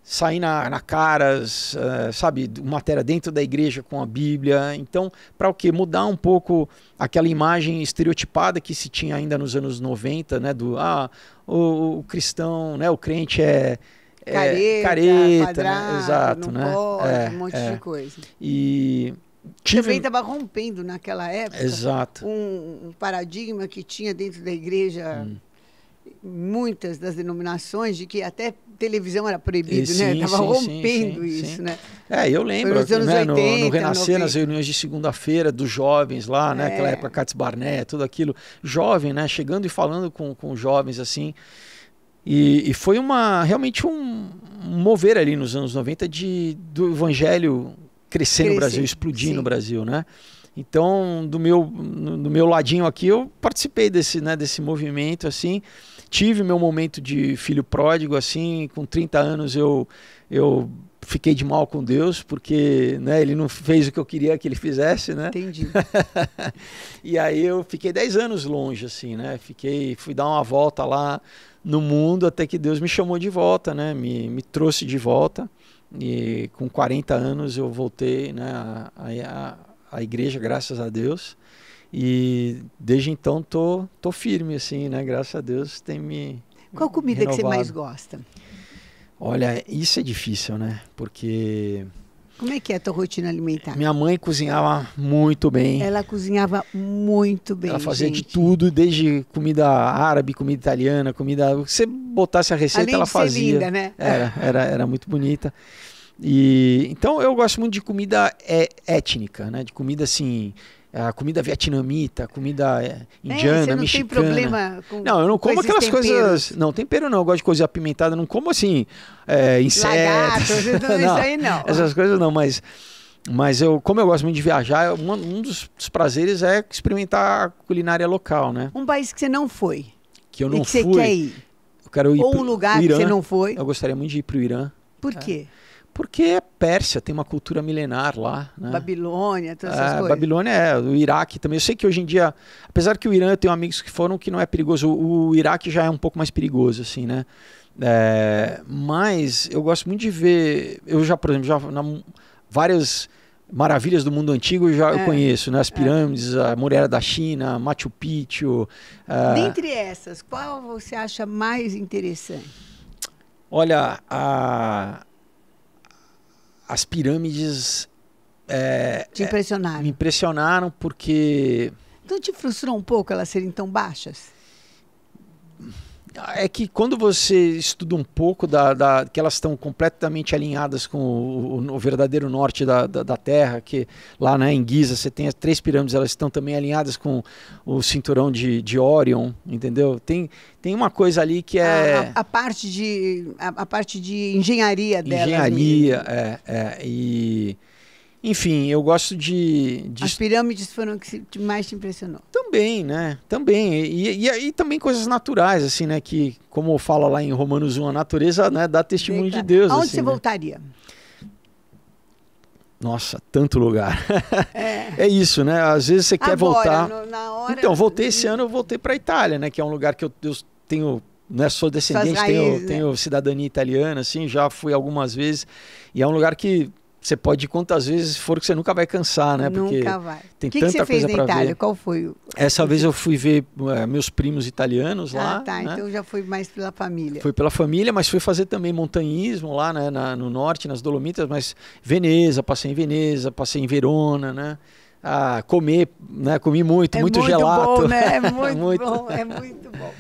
sair na, na caras, uh, eh, sabe, matéria dentro da igreja com a Bíblia. Então, para o quê? Mudar um pouco aquela imagem estereotipada que se tinha ainda nos anos 90, né, do ah, o, o cristão, né, o crente é é, careta, careta né? quadrado, né? exato, né? Pode, é, um monte é. de coisa. E tive... também estava rompendo naquela época exato. Um, um, paradigma que tinha dentro da igreja. Hum. Muitas das denominações de que até televisão era proibido, né? Sim, Tava sim, rompendo sim, isso, né? É, eu lembro, nos anos né, 80, no, no Renascer, 90. nas reuniões de segunda-feira dos jovens lá, né? É. Aquela época, Cates Barné, tudo aquilo. Jovem, né? Chegando e falando com, com jovens, assim. E, e, foi uma realmente um mover ali nos anos 90 de, do evangelho crescer no Brasil, explodir no Brasil, né? Então, do meu, do meu ladinho aqui, eu participei desse, né, desse movimento, assim tive meu momento de filho pródigo, assim, com 30 anos eu, eu fiquei de mal com Deus, porque né, ele não fez o que eu queria que ele fizesse, né? Entendi. e aí eu fiquei 10 anos longe, assim, né? Fiquei, fui dar uma volta lá no mundo até que Deus me chamou de volta, né? Me, me trouxe de volta. E com 40 anos eu voltei né, a, a, a igreja, graças a Deus. E desde então tô, tô firme, assim, né? Graças a Deus tem me. Qual comida renovado. que você mais gosta? Olha, isso é difícil, né? Porque. Como é que é a tua rotina alimentar? Minha mãe cozinhava muito bem. Ela cozinhava muito bem. Ela fazia gente. de tudo, desde comida árabe, comida italiana, comida. você botasse a receita, Além ela de ser fazia. linda, né? Era, é, era, era muito bonita. E então eu gosto muito de comida é, étnica, né? De comida assim é, a comida vietnamita, a comida é, é indiana, é, não mexicana. Não, tem problema com não, eu não como aquelas temperos. coisas. Não, tempero não, eu gosto de coisa apimentada, não como assim, é, insetos. não, isso aí não. Essas coisas não, mas, mas eu, como eu gosto muito de viajar, um, um dos, dos prazeres é experimentar a culinária local, né? Um país que você não foi. Que eu não e que fui. Você quer ir. Eu quero ir Ou um lugar que você não foi. Eu gostaria muito de ir para o Irã. Por quê? É. Porque é Pérsia, tem uma cultura milenar lá. Né? Babilônia, todas é, essas é, coisas. Babilônia é, o Iraque também. Eu sei que hoje em dia, apesar que o Irã, eu tenho amigos que foram, que não é perigoso. O, o Iraque já é um pouco mais perigoso, assim, né? É, mas eu gosto muito de ver. Eu já, por exemplo, já na, várias maravilhas do mundo antigo eu já é, eu conheço, né? As é. pirâmides, é. a muralha da China, Machu Picchu. É... Dentre essas, qual você acha mais interessante? Olha, a as pirâmides. É, Te impressionaram. É, me impressionaram porque. então te frustrou um pouco elas serem tão baixas? é que quando você estuda um pouco da, da que elas estão completamente alinhadas com o, o, o verdadeiro norte da, da, da, Terra, que lá né, em Giza você tem as três pirâmides, elas estão também alinhadas com o cinturão de, de Orion, entendeu? Tem, tem uma coisa ali que é a, a, a parte de a, a, parte de engenharia dela. Engenharia, é, é e enfim, eu gosto de, de... As pirâmides foram o que mais te impressionou. Também, né? Também. E, e, também coisas naturais, assim, né? Que, como fala lá em Romanos 1, a natureza né, dá testemunho Eita. de Deus. Aonde assim, você né? voltaria? Nossa, tanto lugar. É. é, isso, né? Às vezes você quer Agora, voltar. No, hora... Então, voltei esse ano, eu voltei para Itália, né? Que é um lugar que eu, eu tenho, né? Sou descendente, raízes, tenho, né? tenho cidadania italiana, assim, já fui algumas vezes. E é um lugar que você pode ir quantas vezes for que você nunca vai cansar, né? Porque nunca vai. Tem que tanta que coisa para ver. O que você fez na Itália? Qual foi? Essa vez eu fui ver eh, meus primos italianos ah, lá. Ah, tá. Né? Então já foi mais pela família. Foi pela família, mas fui fazer também montanhismo lá né? Na, no norte, nas Dolomitas, mas Veneza, passei em Veneza, passei em Verona, né? Ah, comer, né? Comi muito, é muito, muito gelato. Bom, né? É, é muito, muito bom, é muito bom.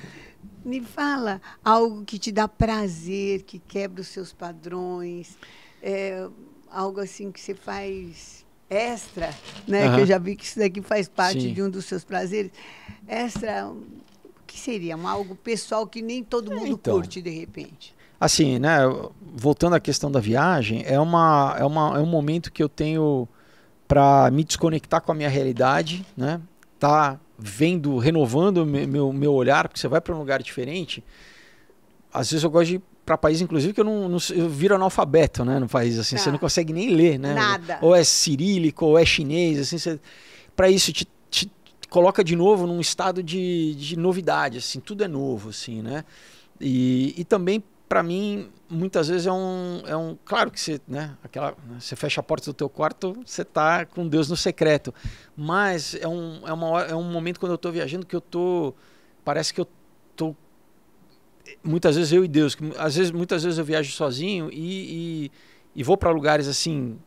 Me fala algo que te dá prazer, que quebra os seus padrões. É, algo assim que você faz extra, né? Uhum. Que eu já vi que isso daqui faz parte Sim. de um dos seus prazeres. Extra, o que seria? Um algo pessoal que nem todo é, mundo então. curte de repente. Assim, né? Voltando à questão da viagem, é, uma, é, uma, é um momento que eu tenho para me desconectar com a minha realidade, né? Tá vendo, renovando meu, meu, meu olhar, porque você vai para um lugar diferente. Às vezes eu gosto de para país, inclusive, que eu não, não eu viro analfabeto, né? No país, assim, você tá. não consegue nem ler, né? Nada. Ou é cirílico, ou é chinês, assim, você... para isso te, te, coloca de novo num estado de, de novidade, assim, tudo é novo, assim, né? E, e também para mim muitas vezes é um, é um claro que você né aquela né, você fecha a porta do teu quarto você tá com Deus no secreto mas é um é uma é um momento quando eu estou viajando que eu tô parece que eu tô muitas vezes eu e Deus, que às vezes, muitas vezes eu viajo sozinho e, e, e vou para lugares assim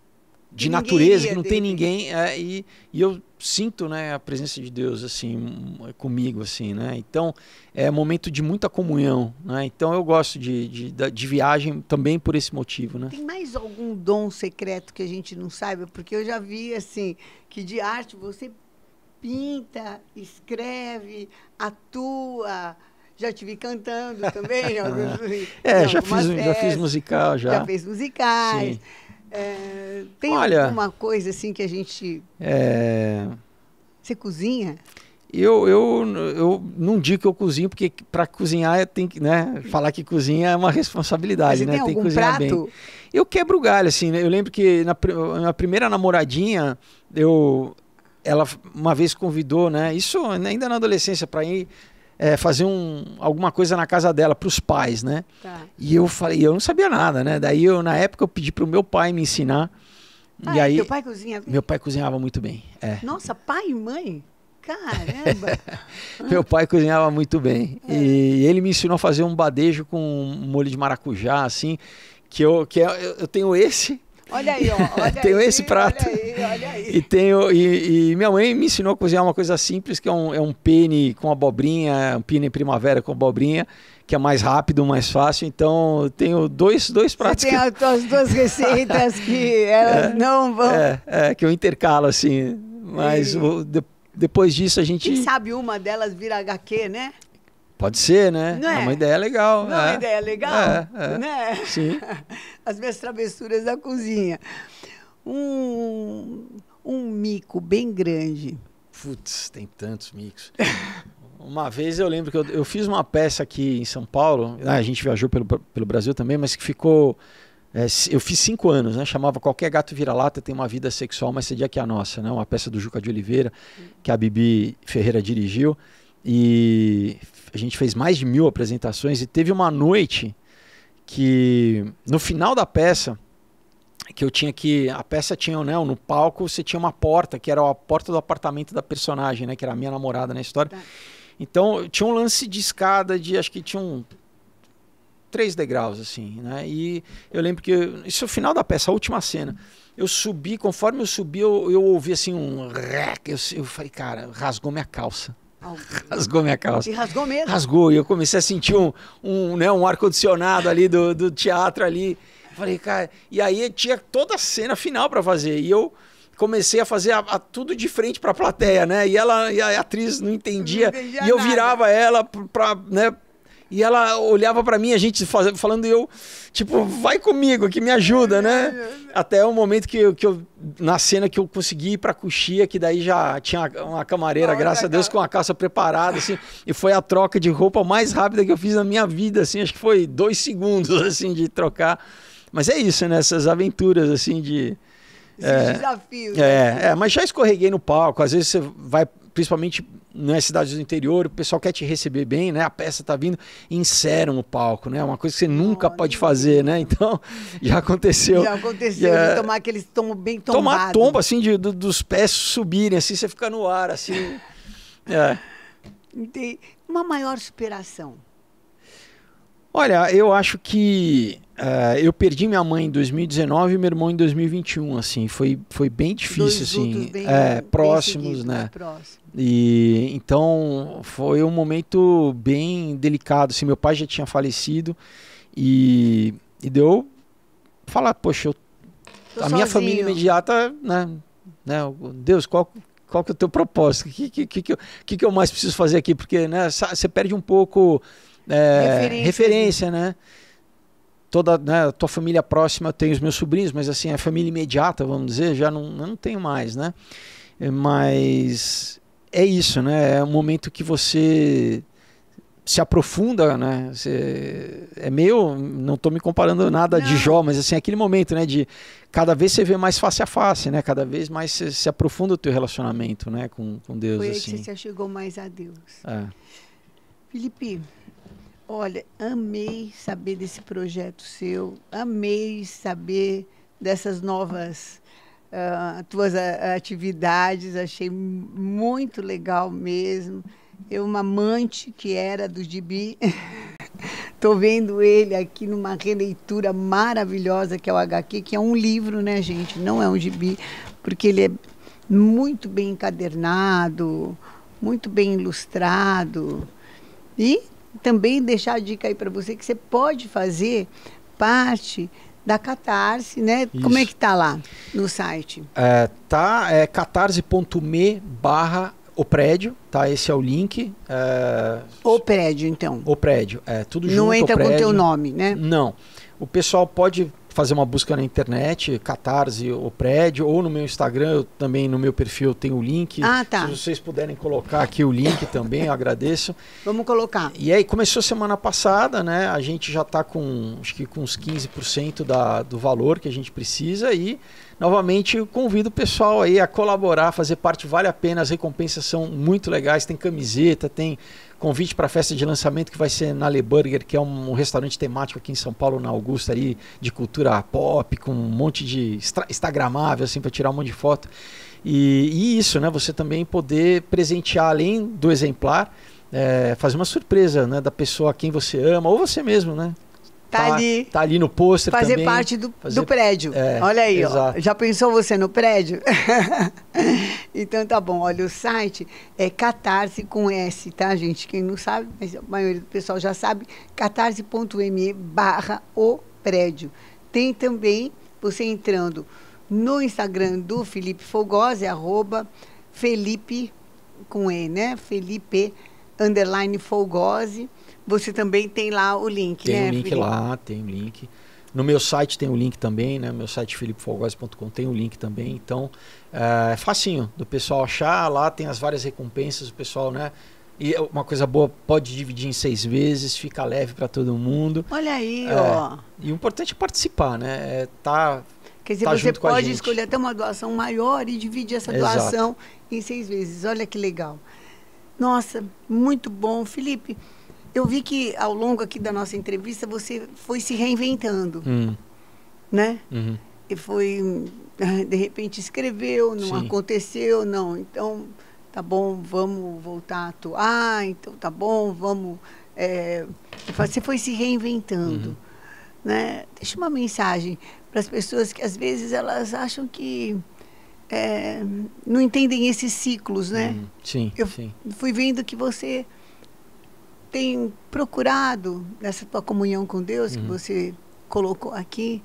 de natureza que não tem ninguém é, e, e eu sinto né a presença de Deus assim hum, comigo assim né então é momento de muita comunhão né então eu gosto de, de, de viagem também por esse motivo né tem mais algum dom secreto que a gente não saiba porque eu já vi assim que de arte você pinta escreve atua já estive cantando também. Já, ah. é, não, já, fiz, festas, já fiz musical. Já, já fiz musicais. É, tem Olha, alguma coisa assim que a gente. É... Você cozinha? Eu, eu, eu não digo que eu cozinho, porque para cozinhar tem que, né? Falar que cozinha é uma responsabilidade, né? Tem, tem que cozinhar prato? bem. Eu quebro galho, assim, né? Eu lembro que na, na primeira namoradinha, eu, ela uma vez convidou, né? Isso ainda na adolescência, para ir é, fazer um, alguma coisa na casa dela para os pais, né? Tá. E eu falei, eu não sabia nada, né? Daí eu na época eu pedi para o meu pai me ensinar. Ah, e aí, teu pai cozinha? Meu pai cozinhava muito bem. É. Nossa, pai e mãe. Caramba! meu pai cozinhava muito bem. É. E ele me ensinou a fazer um badejo com um molho de maracujá, assim. Que eu, que é, eu, eu tenho esse, Olha aí, ó. Olha tenho aí, esse prato. Olha aí, olha aí. E, tenho, e, e, minha mãe me ensinou a cozinhar uma coisa simples, que é um, é um pene com abobrinha, um pene primavera com abobrinha, que é mais rápido, mais fácil. Então, tenho dois, dois pratos. Você tem que... as duas receitas que elas é, não vão... É, é, que eu intercalo, assim. Mas e... o, de, depois disso a gente... Quem sabe uma delas vira HQ, né? Pode ser, né? É? é? uma é? ideia legal. Não é uma é. ideia legal? É, é. Né? Sim. As minhas travessuras da cozinha. Um, um mico bem grande. Putz, tem tantos micos. Uma vez eu lembro que eu, eu, fiz uma peça aqui em São Paulo, né? a gente viajou pelo, pelo Brasil também, mas que ficou. É, eu fiz cinco anos, né? Chamava Qualquer Gato Vira-Lata Tem Uma Vida Sexual Mais dia Que a Nossa, né? Uma peça do Juca de Oliveira, que a Bibi Ferreira dirigiu. E a gente fez mais de mil apresentações e teve uma noite que no final da peça que eu tinha que a peça tinha né, no palco você tinha uma porta que era a porta do apartamento da personagem né que era a minha namorada na história tá. então tinha um lance de escada de acho que tinha um três degraus assim né e eu lembro que isso é o final da peça a última cena eu subi conforme eu subi eu, eu ouvi assim um rec eu, eu falei cara rasgou minha calça Rasgou minha calça. E rasgou mesmo? Rasgou. E eu comecei a sentir um, um, né, um ar-condicionado ali do, do teatro ali. Falei, cara. E aí tinha toda a cena final para fazer. E eu comecei a fazer a, a tudo de frente para a plateia, né? E ela, e a atriz não entendia. Não entendia e eu nada. virava ela para, né, e ela olhava para mim, a gente falando, e eu, tipo, vai comigo, que me ajuda, né? Até o momento que, eu, que eu, na cena que eu consegui ir pra coxia, que daí já tinha uma camareira, Olha, graças a Deus, com a calça preparada, assim. E foi a troca de roupa mais rápida que eu fiz na minha vida, assim. Acho que foi dois segundos, assim, de trocar. Mas é isso, né? Essas aventuras, assim, de... Esses é, desafios. Né? É, né? é, mas já escorreguei no palco. Às vezes você vai, principalmente nas é cidades do interior, o pessoal quer te receber bem, né? A peça tá vindo, inseram o palco, né? Uma coisa que você nunca Olha. pode fazer, né? Então, já aconteceu. Já aconteceu, de é tomar aqueles tombos bem tombados. Tomar tomba, assim, de, do, dos pés subirem, assim, você fica no ar, assim. é. Uma maior superação. Olha, eu acho que Uh, eu perdi minha mãe em 2019 e meu irmão em 2021, assim, foi, foi bem difícil, assim, bem, é, próximos, né? É, próximo. E então foi um momento bem delicado, assim, meu pai já tinha falecido e, e deu falar, poxa, eu, a sozinho. minha família imediata, né, né? Deus, qual qual que é o teu propósito? O que que, que, que, eu, que, que eu mais preciso fazer aqui? Porque, né, você perde um pouco é, referência, né? referência né? né? toda né, tua família próxima tem os meus sobrinhos, mas assim, a família imediata, vamos dizer, já não, não tenho mais, né? Mas é isso, né? É um momento que você se aprofunda, né? Você, é meu, não estou me comparando nada a de Jó, mas assim, aquele momento, né, de cada vez você vê mais face a face, né? Cada vez mais se, se aprofunda o teu relacionamento, né, com, com Deus Foi assim. que você se chegou mais a Deus. É. Felipe, Olha, amei saber desse projeto seu, amei saber dessas novas uh, tuas ah, atividades, achei muito legal mesmo. Eu, uma amante que era do Gibi, estou vendo ele aqui numa releitura maravilhosa que é o HQ, que é um livro, né, gente? Não é um Gibi, porque ele é muito bem encadernado, muito bem ilustrado. E também deixar a dica aí para você que você pode fazer parte da Catarse, né? Isso. Como é que tá lá no site? É, tá, é catarse.me barra o prédio, tá? Esse é o link. É... O prédio, então. O prédio, é tudo Não junto. Não entra com o teu nome, né? Não. O pessoal pode fazer uma busca na internet, Catarse ou prédio, ou no meu Instagram, eu, também no meu perfil tem o link. Ah, tá. Se vocês puderem colocar aqui o link também, eu agradeço. Vamos colocar. E aí começou semana passada, né? A gente já está com acho que com uns 15% da, do valor que a gente precisa e novamente convido o pessoal aí a colaborar, fazer parte, vale a pena, as recompensas são muito legais, tem camiseta, tem convite para a festa de lançamento que vai ser na Le Burger, que é um, restaurante temático aqui em São Paulo, na Augusta, ali, de cultura pop, com um monte de instagramável, assim, para tirar um monte de foto. E, e, isso, né? Você também poder presentear, além do exemplar, é, fazer uma surpresa, né? Da pessoa a quem você ama, ou você mesmo, né? Tá, tá, ali. Tá ali no pôster Fazer parte do, fazer... do prédio. É, Olha aí, Já pensou você no prédio? Então tá bom, olha, o site é catarse com S, tá, gente? Quem não sabe, mas a maioria do pessoal já sabe, catarse.me barra o prédio. Tem também você entrando no Instagram do Felipe Fogosa, é arroba Felipe com E, né? Felipe underline Folgose. Você também tem lá o link, tem né? Tem um o link Felipe? lá, tem o um link. No meu site tem o um link também, né? Meu site filipefolgosi.com tem o um link também. Então, eh, é facinho do pessoal achar. Lá tem as várias recompensas, o pessoal, né? E é uma coisa boa, pode dividir em seis vezes, fica leve para todo mundo. Olha aí, é, ó. E o importante é participar, né? É tá, Quer dizer, tá você pode escolher até uma doação maior e dividir essa Exato. doação em seis vezes. Olha que legal. Nossa, muito bom. Felipe, eu vi que ao longo aqui da nossa entrevista você foi se reinventando, hum. né? Uhum. E foi de repente escreveu, não Sim. aconteceu, não. Então tá bom, vamos voltar a atuar. Então tá bom, vamos. É, você foi se reinventando, uhum. né? Deixa uma mensagem para as pessoas que às vezes elas acham que é, não entendem esses ciclos, né? Uhum. Sim, eu sim. fui vendo que você tem procurado, nessa tua comunhão com Deus, uhum. que você colocou aqui,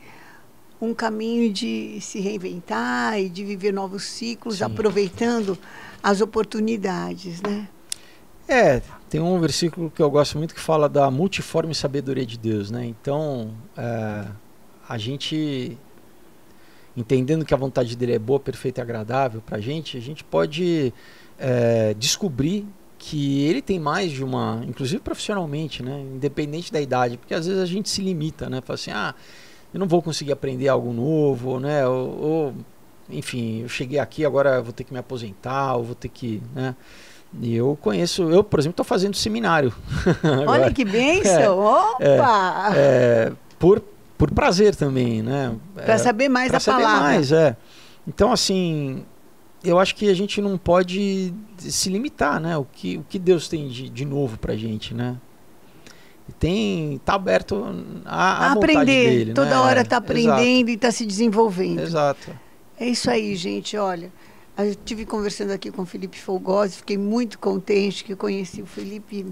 um caminho de se reinventar e de viver novos ciclos, Sim. aproveitando as oportunidades, né? É, tem um versículo que eu gosto muito que fala da multiforme sabedoria de Deus, né? Então, é, a gente entendendo que a vontade dele é boa, perfeita e agradável para a gente, a gente pode é, descobrir que ele tem mais de uma, inclusive profissionalmente, né? Independente da idade, porque às vezes a gente se limita, né? Fala assim, ah, eu não vou conseguir aprender algo novo, né? Ou, ou enfim, eu cheguei aqui, agora vou ter que me aposentar, ou vou ter que, né? E eu conheço, eu, por exemplo, estou fazendo seminário. Olha que bênção! É, é Opa! É, é, por, por prazer também, né? Para é, saber mais da saber palavra. Mais, é. Então, assim, eu acho que a gente não pode se limitar, né? O que, o que Deus tem de, de novo pra gente, né? Tem, tá aberto a, a aprender. Dele, Toda né? hora é, tá aprendendo Exato. e tá se desenvolvendo. Exato. É isso aí, gente. Olha, eu tive conversando aqui com o Felipe Folgosi, fiquei muito contente que conheci o Felipe.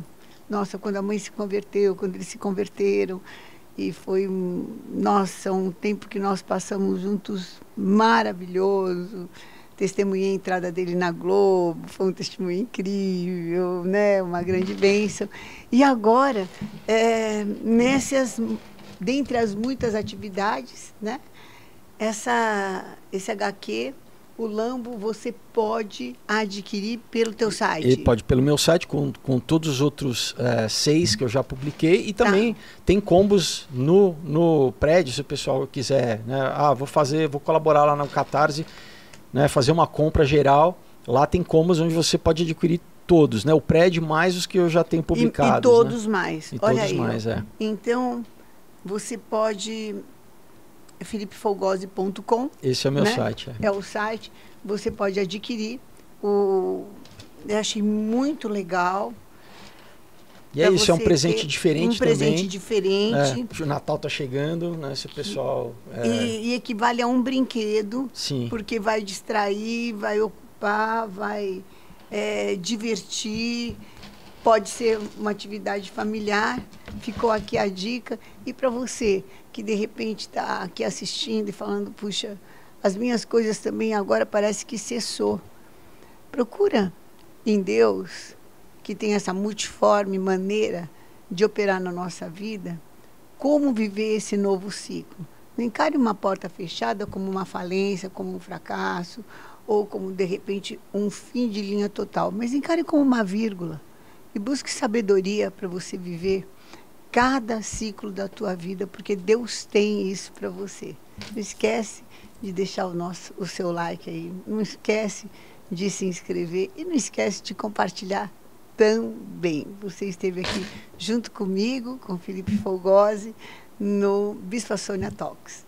Nossa, quando a mãe se converteu, quando eles se converteram, e foi nossa, um tempo que nós passamos juntos maravilhoso testemunhei a entrada dele na Globo, foi um testemunho incrível, né? uma grande bênção. E agora, é, nessas, dentre as muitas atividades, né? Essa, esse HQ o Lambo você pode adquirir pelo teu site? Ele pode pelo meu site, com, com todos os outros é, seis que eu já publiquei. E tá. também tá. tem combos no, no prédio, se o pessoal quiser. Né? Ah, vou fazer, vou colaborar lá no Catarse né, fazer uma compra geral. Lá tem comas onde você pode adquirir todos, né? O prédio mais os que eu já tenho publicado. E, e, né. todos né? mais. E Olha todos aí. mais, é. Então, você pode filipefogose.com. Esse é o meu né? site. É. é. o site. Você pode adquirir o eu achei muito legal. E é isso, é um presente diferente um também. Um presente diferente. É, o Natal está chegando, né? Se o pessoal. É... E, e, equivale a um brinquedo. Sim. Porque vai distrair, vai ocupar, vai é, divertir. Pode ser uma atividade familiar. Ficou aqui a dica. E para você que de repente está aqui assistindo e falando, puxa, as minhas coisas também agora parece que cessou. Procura em Deus que tem essa multiforme maneira de operar na nossa vida, como viver esse novo ciclo. Não encare uma porta fechada como uma falência, como um fracasso, ou como, de repente, um fim de linha total, mas encare como uma vírgula e busque sabedoria para você viver cada ciclo da tua vida, porque Deus tem isso para você. Não esquece de deixar o, nosso, o seu like aí, não esquece de se inscrever e não esquece de compartilhar também. Você esteve aqui junto comigo, com Felipe Fogosi, no Bispo Sônia Talks.